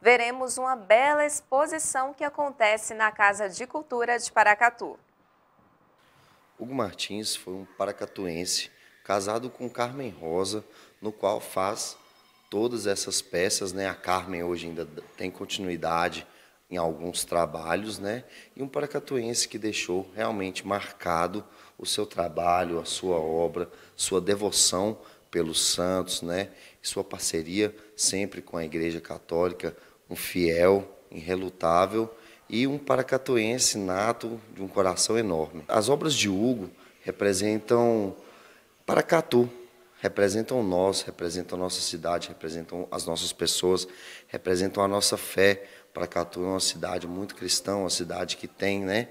veremos uma bela exposição que acontece na Casa de Cultura de Paracatu. Hugo Martins foi um paracatuense casado com Carmen Rosa, no qual faz todas essas peças, né? A Carmen hoje ainda tem continuidade em alguns trabalhos, né? E um paracatuense que deixou realmente marcado o seu trabalho, a sua obra, sua devoção pelos santos, né? Sua parceria sempre com a Igreja Católica um fiel, irrelutável e um paracatuense nato de um coração enorme. As obras de Hugo representam Paracatu, representam nós, representam a nossa cidade, representam as nossas pessoas, representam a nossa fé. Paracatu é uma cidade muito cristã, uma cidade que tem, né,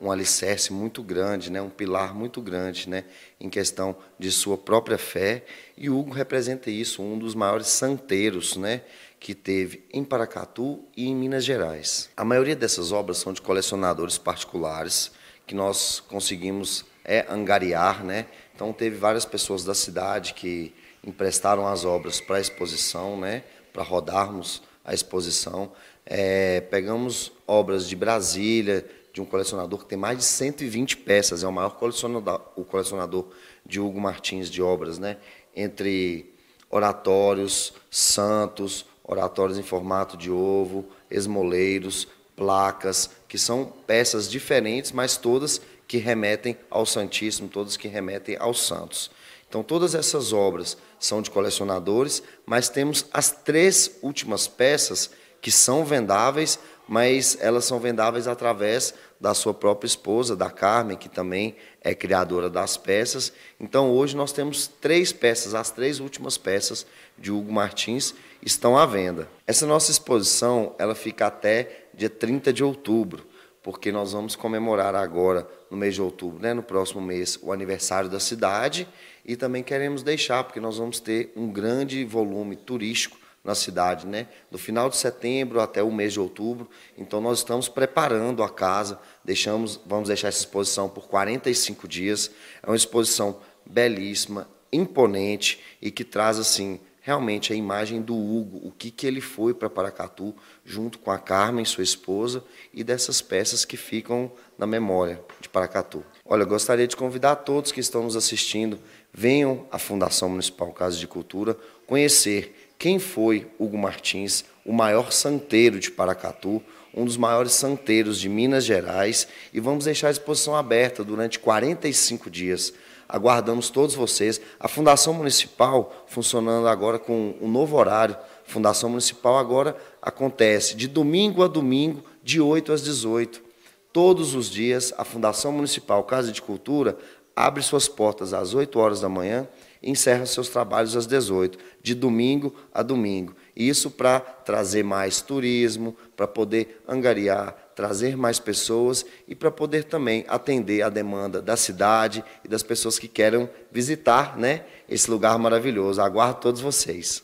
um alicerce muito grande, né, um pilar muito grande, né, em questão de sua própria fé. E Hugo representa isso, um dos maiores santeiros, né, que teve em Paracatu e em Minas Gerais. A maioria dessas obras são de colecionadores particulares que nós conseguimos é, angariar, né? Então teve várias pessoas da cidade que emprestaram as obras para a exposição, né? Para rodarmos a exposição. É, pegamos obras de Brasília, de um colecionador que tem mais de 120 peças, é o maior colecionador, o colecionador de Hugo Martins de obras, né? Entre oratórios, santos, oratórios em formato de ovo, esmoleiros, placas, que são peças diferentes, mas todas que remetem ao Santíssimo, todas que remetem aos santos. Então, todas essas obras são de colecionadores, mas temos as três últimas peças que são vendáveis, mas elas são vendáveis através da sua própria esposa, da Carmen, que também é criadora das peças. Então hoje nós temos três peças, as três últimas peças de Hugo Martins estão à venda. Essa nossa exposição, ela fica até dia 30 de outubro, porque nós vamos comemorar agora no mês de outubro, né, no próximo mês, o aniversário da cidade e também queremos deixar, porque nós vamos ter um grande volume turístico na cidade, né? Do final de setembro até o mês de outubro. Então nós estamos preparando a casa, deixamos, vamos deixar essa exposição por 45 dias. É uma exposição belíssima, imponente e que traz assim realmente a imagem do Hugo, o que, que ele foi para Paracatu, junto com a Carmen, sua esposa, e dessas peças que ficam na memória de Paracatu. Olha, gostaria de convidar todos que estão nos assistindo, venham à Fundação Municipal Casa de Cultura conhecer quem foi Hugo Martins, o maior santeiro de Paracatu, um dos maiores santeiros de Minas Gerais, e vamos deixar a exposição aberta durante 45 dias. Aguardamos todos vocês. A Fundação Municipal funcionando agora com um novo horário. A Fundação Municipal agora acontece de domingo a domingo, de 8 às 18. Todos os dias, a Fundação Municipal Casa de Cultura abre suas portas às 8 horas da manhã e encerra seus trabalhos às 18, de domingo a domingo. Isso para trazer mais turismo, para poder angariar, trazer mais pessoas e para poder também atender a demanda da cidade e das pessoas que querem visitar né, esse lugar maravilhoso. Aguardo todos vocês.